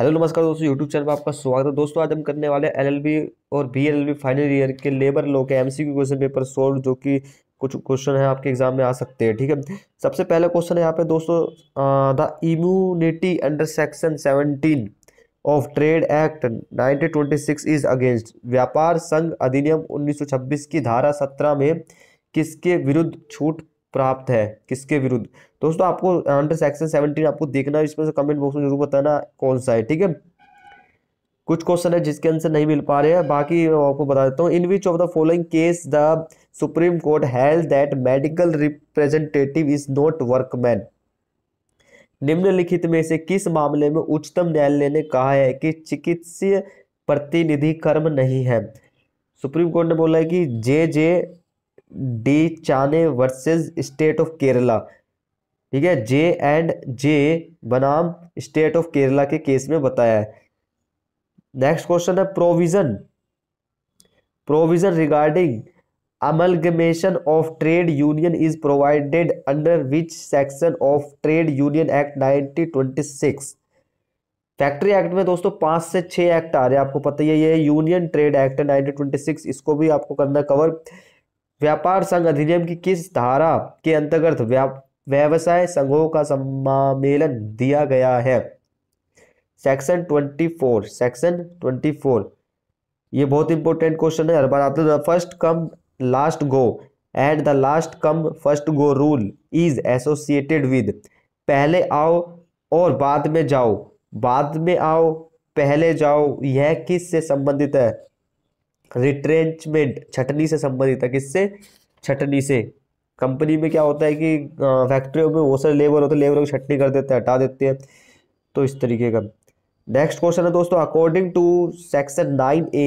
hello नमस्कार दोस्तों YouTube channel पर आपका स्वागत है दोस्तों आज हम करने वाले एलएलबी और बीएलएलबी फाइनल ईयर के लेबर लॉ के एमसीक्यू क्वेश्चन पेपर सोल्व जो कि कुछ क्वेश्चन है आपके एग्जाम में आ सकते हैं ठीक है सबसे पहला क्वेश्चन है यहाँ पे दोस्तों the immunity under section seventeen of trade act six is against व्यापार संघ अधिनियम छब्बीस की धारा सत्रह में किसके विरुद्ध छूट प्राप्त है किसके विरुद्ध दोस्तों आपको आंसर सेक्शन सेवनटीन आपको देखना है इसमें से कमेंट बॉक्स में जरूर बताना कौन सा है ठीक है कुछ क्वेश्चन है जिसके आंसर नहीं मिल पा रहे हैं बाकी आपको बता देता हूँ in which of the following case the supreme court held that medical representative is not workman निम्नलिखित में से किस मामले में उच्चतम न्यायालय ने कहा है कि चिकित्सीय प्रतिनिधि कर्म नहीं है सुप्रीम कोर्ट ने बोला है कि जे जे डी चाने वर्सेस स्टेट ऑफ केरला ठीक है जे एंड जे बनाम स्टेट ऑफ केरला के केस में बताया है नेक्स्ट क्वेश्चन है provision provision regarding amalgamation of trade union is provided under which section of trade union act 1926 factory act में दोस्तों पांच से छह एक्ट आ रहे हैं आपको पता ही है ये यूनियन ट्रेड एक्ट 1926 इसको भी आपको करना कवर व्यापार संघ अधिनियम की किस धारा के अंतर्गत व्यवसाय संघों का सम्मेलन दिया गया है section twenty four section twenty four ये बहुत इंपॉर्टेंट क्वेश्चन है हर बार आता है first come last go and the last come first go rule is associated with पहले आओ और बाद में जाओ बाद में आओ पहले जाओ यह किस से संबंधित है रिट्रेंचमेंट छटनी से संबंधित है किससे छटनी से कंपनी में क्या होता है कि फैक्ट्रियों में बहुत सारे लेबर होते हैं लेबरों को छट्टी कर देते हैं हटा देते हैं तो इस तरीके का नेक्स्ट क्वेश्चन है दोस्तों according to section nine A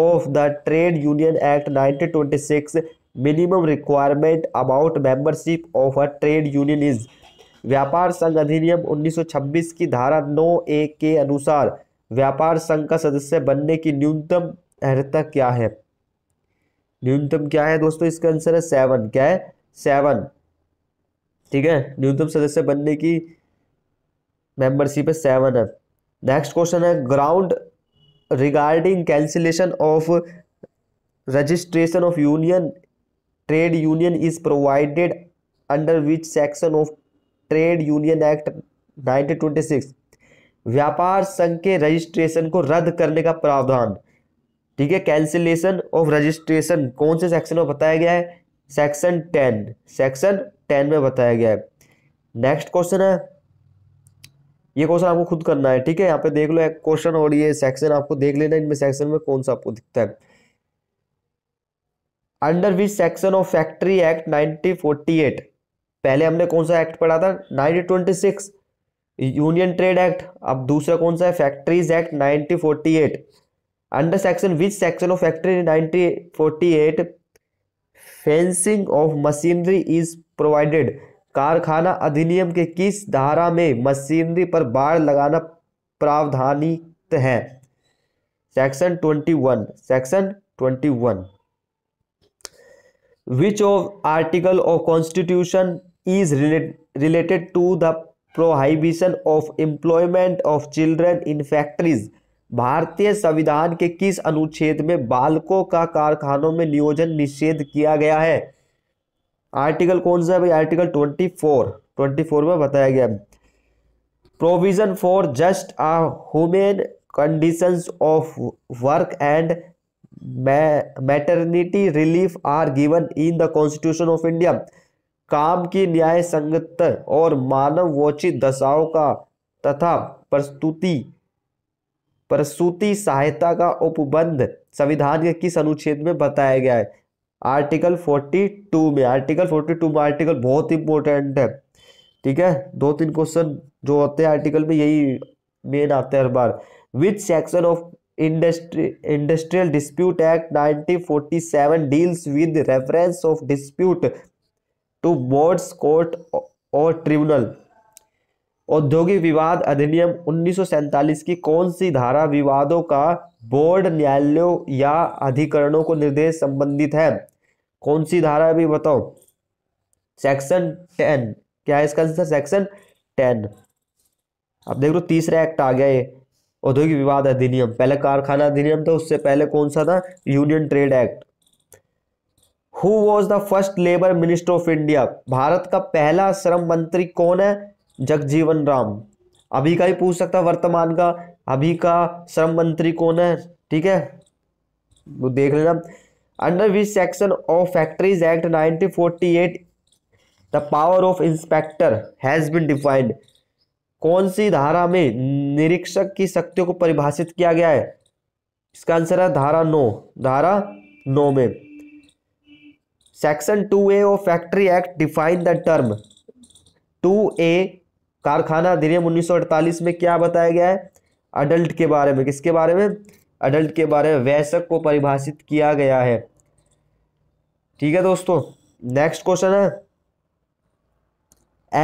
of the trade union act nineteen twenty six minimum requirement about membership of a trade union is व्यापार संघ अधिनियम 1926 की धारा 9 ए के अनुसार व्यापार संघ का सदस्य बनने की न्यूनतम अहता क्या है न्यूनतम क्या है दोस्तों इसका आंसर है सेवन क्या है सेवन ठीक है न्यूनतम सदस्य बनने की मेंबरशिप है सेवन है नेक्स्ट क्वेश्चन है ground regarding cancellation of registration of union trade union is provided under which section of trade union act 1926 व्यापार संघ के रजिस्ट्रेशन को रद्द करने का प्रावधान ठीक है कैंसिलेशन ऑफ रजिस्ट्रेशन कौन से सेक्शन में बताया गया है सेक्शन टेन सेक्शन टेन में बताया गया है नेक्स्ट क्वेश्चन है ये क्वेश्चन आपको खुद करना है ठीक है यहाँ पे देख लो एक क्वेश्चन और ये सेक्शन आपको देख लेना इनमें सेक्शन में कौन सा आपको दिखता है under which section of factory act 1948 पहले हमने कौन सा एक्ट पढ़ा था 1926 यूनियन ट्रेड एक्ट अब दूसरा कौन सा है factories act 1948 under section which section of factory 1948 fencing of machinery is provided कारखाना अधिनियम के किस धारा में मशीनरी पर बाढ़ लगाना प्रावधानित है section twenty one section twenty one which of article of constitution is related to the prohibition of employment of children in factories भारतीय संविधान के किस अनुच्छेद में बालकों का कारखानों में नियोजन निषेध किया गया है आर्टिकल कौन सा है भाई article twenty four twenty four में बताया गया provision for just a humane conditions of work and maternity relief are given in the constitution of India काम की न्याय संगत और मानव वोचित दशाओं का तथा प्रस्तुति प्रसूति सहायता का उपबंध संविधान के किस अनुच्छेद में बताया गया है आर्टिकल 42 में आर्टिकल 42 में आर्टिकल बहुत इंपॉर्टेंट है ठीक है दो तीन क्वेश्चन जो होते हैं आर्टिकल में यही मेन आते हैं हर बार which section of industry industrial dispute act 1947 deals with reference of dispute to boards court और ट्रिब्यूनल औद्योगिक विवाद अधिनियम उन्नीस की कौन सी धारा विवादों का बोर्ड न्यायालयों या अधिकरणों को निर्देश संबंधित है कौन सी धारा भी बताओ सेक्शन टेन क्या है इसका आंसर सेक्शन टेन अब देख लो तीसरा एक्ट आ गया ये औद्योगिक विवाद अधिनियम पहले कारखाना अधिनियम था उससे पहले कौन सा था union trade act who was the first labour minister of India Bharat का पहला श्रम मंत्री कौन है जगजीवन राम अभी का ही पूछ सकता वर्तमान का अभी का श्रम मंत्री कौन है ठीक है वो देख लेना under which section of factories act 1948 the power of inspector has been defined कौन सी धारा में निरीक्षक की शक्तियों को परिभाषित किया गया है इसका आंसर है धारा नो धारा नो में section two A of factory act define the term two A कारखाना अधिनियम 1948 में क्या बताया गया है अडल्ट के बारे में किसके बारे में अडल्ट के बारे में वयस्क को परिभाषित किया गया है ठीक है दोस्तों नेक्स्ट क्वेश्चन है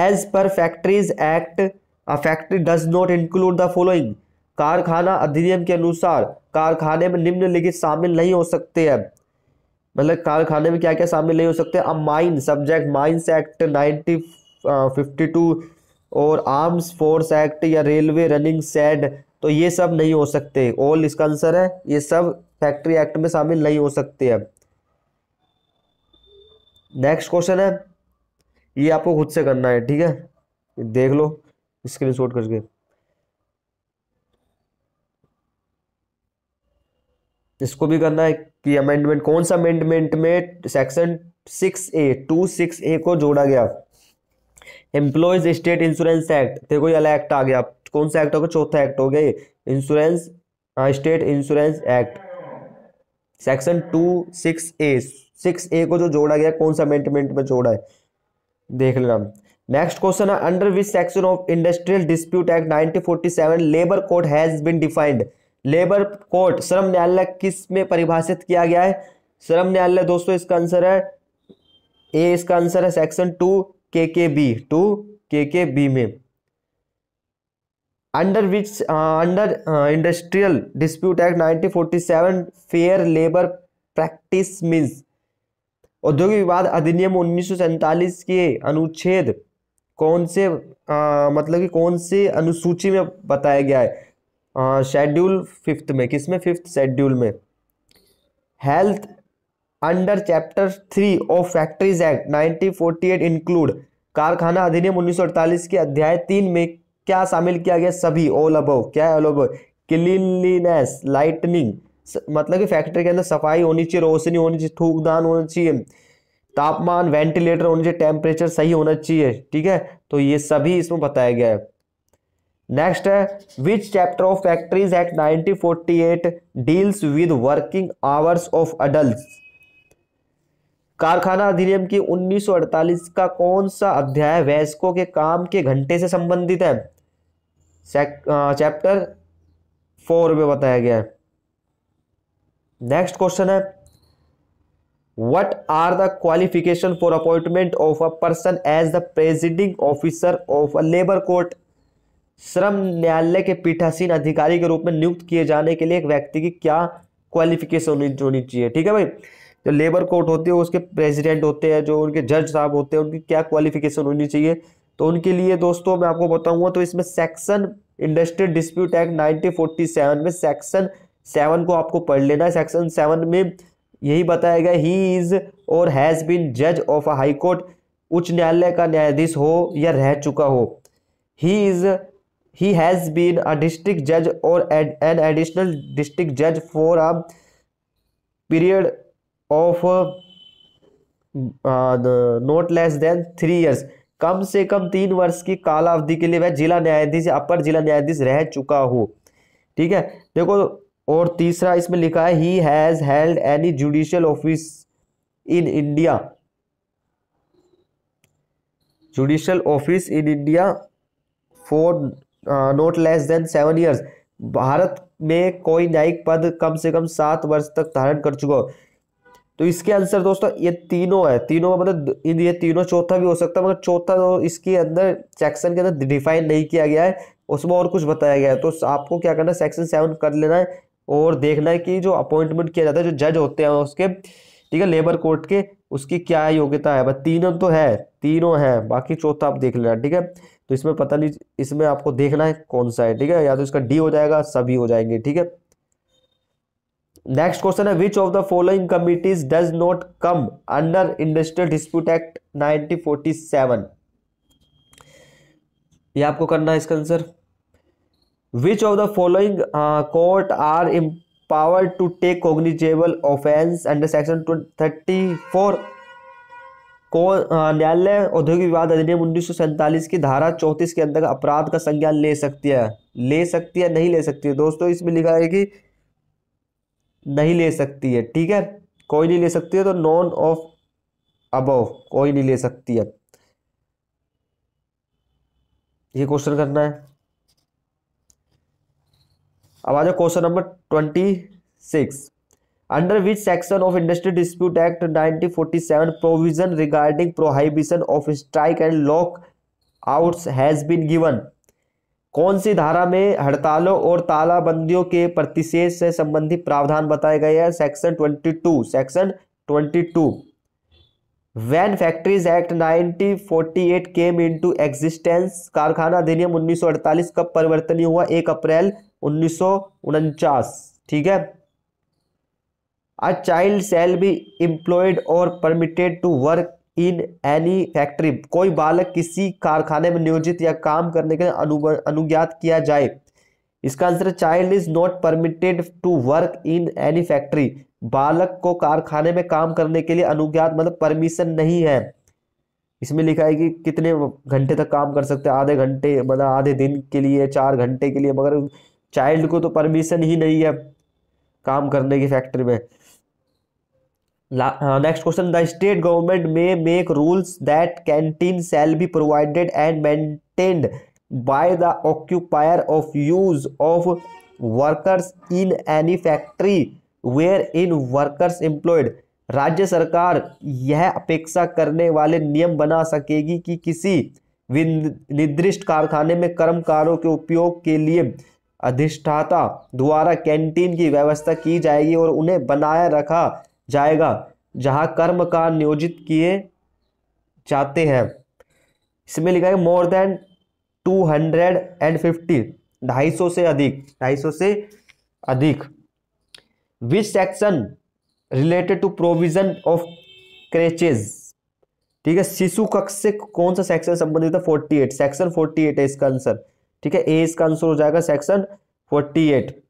as per factories act a factory does not include the following कारखाना अधिनियम के अनुसार कारखाने में निम्नलिखित शामिल नहीं हो सकते हैं मतलब कारखाने में क्या क्या शामिल नहीं हो सकते a mine subject mines act nineteen fifty uh, two और आर्म्स फोर्स एक्ट या रेलवे रनिंग सेड तो ये सब नहीं हो सकते ऑल इसका आंसर है ये सब फैक्ट्री एक्ट में शामिल नहीं हो सकते अब नेक्स्ट क्वेश्चन है ये आपको खुद से करना है ठीक है देख लो स्क्रीन शॉट करके इसको भी करना है कि अमेंडमेंट कौन सा अमेंडमेंट में section six A to six A को जोड़ा गया एम्प्लॉयज स्टेट इंश्योरेंस एक्ट देखो ये अला एक्ट आ गया कौन सा एक्ट होगा चौथा एक्ट हो गया insurance state insurance act section to six A six A को जो जोड़ा गया कौन सा अमेंडमेंट में जोड़ा है देख लेना नेक्स्ट क्वेश्चन है under which section of industrial dispute act 1947 labour code has been defined labour code श्रम न्यायालय किस में परिभाषित किया गया है श्रम न्यायालय दोस्तों इसका आंसर है ए इसका आंसर है सेक्शन टू के के बी टू के के बी में under which under industrial dispute act 1947 fair labour practice means औद्योगिक विवाद अधिनियम उन्नीस के अनुच्छेद कौन से uh, मतलब कि कौन से अनुसूची में बताया गया है शेड्यूल uh, फिफ्थ में किस में फिफ्थ शेड्यूल में health under chapter three of factories act 1948 include कारखाना अधिनियम 1948 के अध्याय तीन में क्या शामिल किया गया सभी ऑल अबव क्या है ऑल अबव क्लीनलीनेस लाइटनिंग मतलब कि फैक्ट्री के अंदर सफाई होनी चाहिए रोशनी होनी चाहिए थूकदान होना चाहिए तापमान वेंटिलेटर होना चाहिए टेम्परेचर सही होना चाहिए ठीक है तो ये सभी इसमें बताया गया है नेक्स्ट है which chapter of factories act 1948 deals with working hours of adult कारखाना अधिनियम की 1948 का कौन सा अध्याय वयस्कों के काम के घंटे से संबंधित है चैप्टर फोर में बताया गया है नेक्स्ट क्वेश्चन है what are the qualification for appointment of a person as the presiding officer of a labour court श्रम न्यायालय के पीठासीन अधिकारी के रूप में नियुक्त किए जाने के लिए एक व्यक्ति की क्या क्वालिफिकेशन होनी चाहिए ठीक है भाई जो लेबर कोर्ट होती है उसके प्रेसिडेंट होते हैं जो उनके जज साहब होते हैं उनकी क्या क्वालिफिकेशन होनी चाहिए तो उनके लिए दोस्तों मैं आपको बताऊंगा तो इसमें section industrial dispute act nineteen में सेक्शन सेवन को आपको पढ़ लेना है सेक्शन सेवन में यही बताया गया ही इज और हैज़ बीन जज ऑफ अ हाई कोर्ट उच्च न्यायालय का न्यायाधीश हो या रह चुका हो he is he has been a district जज और एन एडिशनल डिस्ट्रिक्ट जज for a period of not less than three years कम से कम तीन वर्ष की अवधि के लिए वह जिला न्यायाधीश या अपर जिला न्यायाधीश रह चुका हो ठीक है देखो और तीसरा इसमें लिखा है he has held any judicial office in India judicial office in India for not less than seven years Bharat में कोई न्यायिक पद कम से कम सात वर्ष तक धारण कर चुका हो तो इसके आंसर दोस्तों ये तीनों है तीनों मतलब ये तीनों चौथा भी हो सकता है मगर चौथा तो इसके अंदर सेक्शन के अंदर डिफाइन नहीं किया गया है उसमें और कुछ बताया गया है तो आपको क्या करना है सेक्शन सेवन कर लेना है और देखना है कि जो अपॉइंटमेंट किया जाता है जो जज होते हैं उसके ठीक है लेबर कोर्ट के उसकी क्या योग्यता है बस तीनों तो है तीनों है बाकी चौथा आप देख लेना ठीक है तो इसमें पता नहीं इसमें आपको देखना है कौन सा है ठीक है या तो इसका डी हो जाएगा सभी हो जाएंगे ठीक है नेक्स्ट क्वेश्चन है which of the following committees does not come under industrial dispute act 1947 ये आपको करना है इसका answer which of the following court are to take take offence under section thirty four को uh, न्यायालय औद्योगिक विवाद अधिनियम उन्नीस की धारा 34 के अंतर्गत अपराध का संज्ञान ले सकती है ले सकती है नहीं ले सकती है दोस्तों इसमें लिखा है कि नहीं ले सकती है ठीक है कोई नहीं ले सकती है तो नॉन ऑफ अब कोई नहीं ले सकती है ये क्वेश्चन करना है अब आ जाओ question number twenty six under which section of industry dispute act nineteen forty seven provision regarding prohibition of strike and lock outs has been given कौन सी धारा में हड़तालों और तालाबंदियों के प्रतिषेध से संबंधित प्रावधान बताए गए हैं section 22 section 22 when factories act 1948 came into existence कारखाना अधिनियम 1948 कब परिवर्तनीय हुआ एक अप्रैल उन्नीस ठीक है a child shall be employed और permitted to work in any factory कोई बालक किसी कारखाने में नियोजित या काम करने के लिए अनुज्ञात किया जाए इसका answer child is not permitted to work in any factory बालक को कारखाने में काम करने के लिए अनुज्ञात मतलब परमिशन नहीं है इसमें लिखा है कि कितने घंटे तक काम कर सकते हैं आधे घंटे मतलब आधे दिन के लिए चार घंटे के लिए मगर चाइल्ड को तो परमिशन ही नहीं है काम करने की फैक्ट्री में next question the state government may make rules that canteen shall be provided and maintained by the occupier of use of workers in any factory where in workers employed राज्य सरकार यह अपेक्षा करने वाले नियम बना सकेगी कि किसी निर्दिष्ट कारखाने में कर्मकारों के उपयोग के लिए अधिष्ठाता द्वारा कैंटीन की व्यवस्था की जाएगी और उन्हें बनाए रखा जाएगा जहाँ कर्म का नियोजित किए जाते हैं इसमें लिखा है more than two hundred and fifty ढाई सौ से अधिक ढाई सौ से अधिक which section related to provision of creches ठीक है शिशु कक्ष से कौन सा सेक्शन संबंधित है forty eight section forty eight है इसका आंसर ठीक है ए इसका आंसर हो जाएगा section forty eight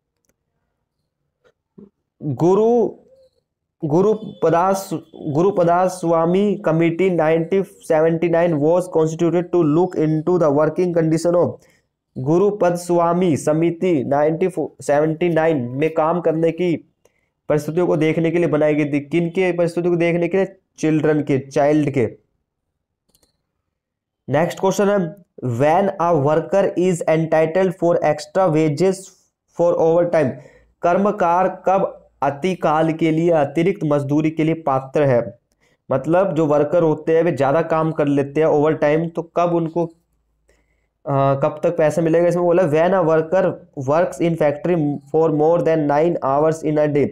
Guru Gurupadas Gurupadas Swami committee 1979 was constituted to look into the working condition of Gurupad Swami समिति 1979 में काम करने की परिस्थितियों को देखने के लिए बनाई गई थी किन के परिस्थितियों को देखने के लिए चिल्ड्रन के चाइल्ड के नेक्स्ट क्वेश्चन है when a worker is entitled for extra wages for over कर्मकार कब अतिकाल के लिए अतिरिक्त मजदूरी के लिए पात्र है मतलब जो वर्कर होते हैं वे ज़्यादा काम कर लेते हैं ओवर टाइम तो कब उनको आ, कब तक पैसा मिलेगा इसमें बोला when a worker works in factory for more than nine hours in a day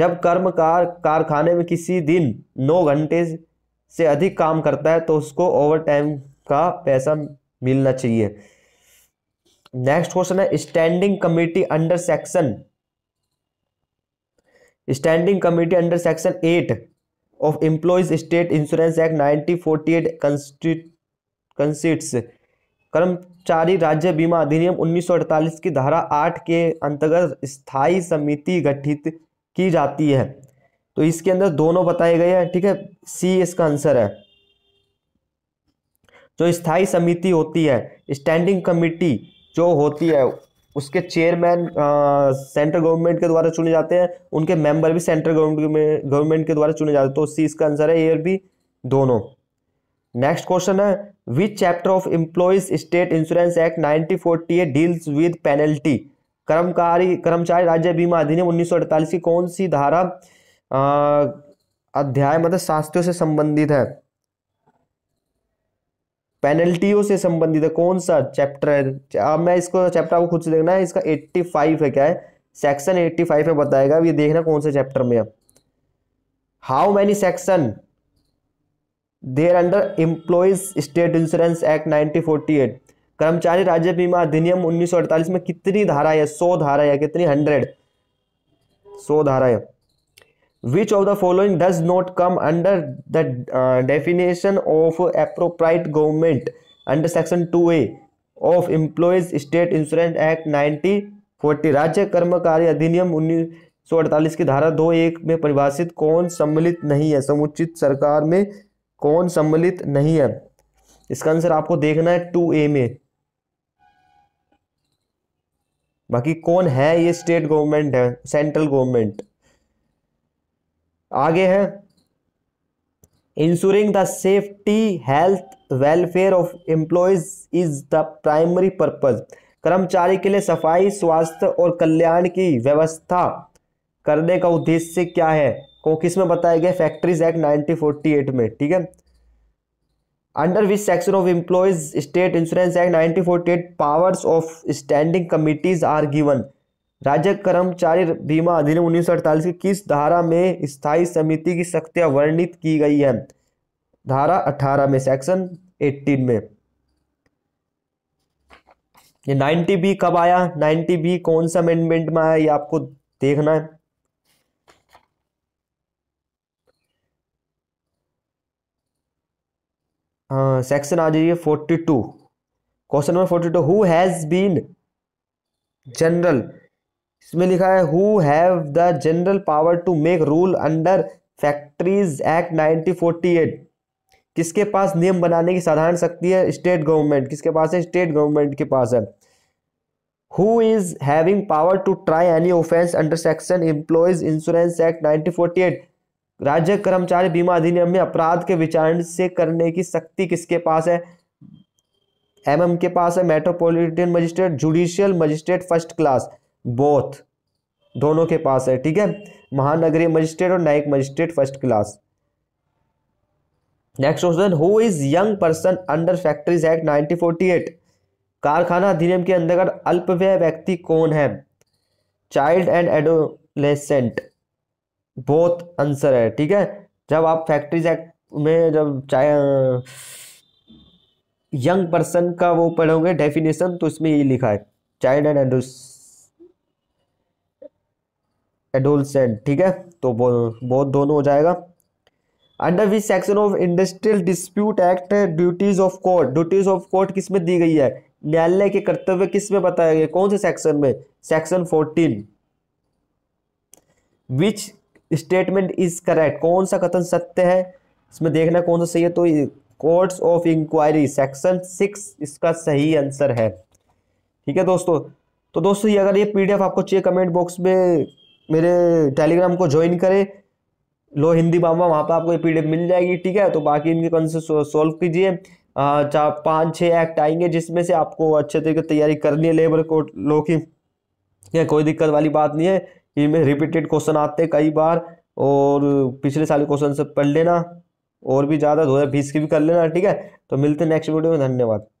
जब कर्म कार कारखाने में किसी दिन नौ घंटे से अधिक काम करता है तो उसको ओवर टाइम का पैसा मिलना चाहिए नेक्स्ट क्वेश्चन है standing committee under section standing committee under section eight of employees state insurance act nineteen forty eight constitutes कर्मचारी राज्य बीमा अधिनियम 1948 की धारा आठ के अंतर्गत स्थायी समिति गठित की जाती है तो इसके अंदर दोनों बताए गए हैं ठीक है सी इसका आंसर है जो स्थायी समिति होती है स्टैंडिंग कमिटी जो होती है उसके चेयरमैन सेंट्रल गवर्नमेंट के द्वारा चुने जाते हैं उनके मेंबर भी सेंट्रल गवर्नमेंट में गवर्नमेंट के द्वारा चुने जाते हैं तो सी इसका आंसर है एयर बी दोनों नेक्स्ट क्वेश्चन है which chapter of employees state insurance act nineteen forty eight deals with penalty कर्मकारी कर्मचारी राज्य बीमा अधिनियम उन्नीस की कौन सी धारा आ, अध्याय मतलब शास्त्रों से संबंधित है पेनल्टियों से संबंधित कौन सा चैप्टर है अब मैं इसको चैप्टर आपको खुद से देखना है इसका 85 है क्या है सेक्शन 85 में बताएगा ये देखना कौन से चैप्टर में है how many section there under employees state insurance act 1948 कर्मचारी राज्य बीमा अधिनियम 1948 में कितनी धारा है सौ धारा है कितनी हंड्रेड सौ धारा है which of the following does not come under the uh, definition of appropriate government under section 2a of employees state insurance act 1940 राज्य कर्मकारी अधिनियम 1948 की धारा दो एक में परिभाषित कौन सम्मिलित नहीं है समुचित सरकार में कौन सम्मिलित नहीं है इसका आंसर आपको देखना है टू ए में बाकी कौन है ये स्टेट गवर्नमेंट है सेंट्रल गवर्नमेंट आगे है insuring the safety health welfare of employees is the primary purpose कर्मचारी के लिए सफाई स्वास्थ्य और कल्याण की व्यवस्था करने का उद्देश्य क्या है को किस में बताया गया फैक्ट्रीज एक्ट 1948 में ठीक है under which section of employees state insurance act 1948 powers of standing committees are given राज्य कर्मचारी बीमा अधिनियम उन्नीस की किस धारा में स्थायी समिति की शक्तियां वर्णित की गई है धारा 18 में सेक्शन 18 में ये 90 बी कब आया 90 बी कौन सा अमेंडमेंट में आया ये आपको देखना है सेक्शन हाँ, आ जाइए 42 question number 42 who has been general इसमें लिखा है who have the general power to make rule under factories act 1948 किसके पास नियम बनाने की साधारण शक्ति है स्टेट गवर्नमेंट किसके पास है स्टेट गवर्नमेंट के पास है who is having power to try any offence under section employees insurance act 1948 राज्य कर्मचारी बीमा अधिनियम में अपराध के विचारण से करने की शक्ति किसके पास है एमएम के पास है metropolitan magistrate judicial magistrate first class both दोनों के पास है ठीक है महानगरीय मजिस्ट्रेट और न्यायिक magistrate first class next question who is young person under factories act 1948 कारखाना अधिनियम के अंतर्गत अल्पव्यय व्यक्ति कौन है चाइल्ड एंड एडोलेसेंट बहुत आंसर है ठीक है जब आप फैक्ट्रीज एक्ट में जब चाहे यंग पर्सन का वो पढ़ोगे डेफिनेशन तो इसमें ये लिखा है चाइल्ड एंड एडोलेसेंट एडोलसेंट ठीक है तो बहुत दोनों हो जाएगा under which section of industrial dispute act duties of court duties of court किस में दी गई है न्यायालय के कर्तव्य किस में बताया गया कौन से सेक्शन में section fourteen which statement is correct कौन सा कथन सत्य है इसमें देखना कौन सा सही है तो courts of inquiry section six इसका सही आंसर है ठीक है दोस्तों तो दोस्तों ये अगर ये पीडीएफ आपको चाहिए कमेंट बॉक्स में मेरे टेलीग्राम को ज्वाइन करें लो हिंदी बाबा वहाँ पर आपको ये पी मिल जाएगी ठीक है तो बाकी इनके से सॉल्व कीजिए चार पाँच छः एक्ट आएंगे जिसमें से आपको अच्छे तरीके तैयारी करनी है लेबर कोर्ट लो की या कोई दिक्कत वाली बात नहीं है इनमें रिपीटेड क्वेश्चन आते हैं कई बार और पिछले साल क्वेश्चन से पढ़ लेना और भी ज़्यादा दो हज़ार बीस की भी कर लेना ठीक है तो मिलते हैं नेक्स्ट वीडियो में धन्यवाद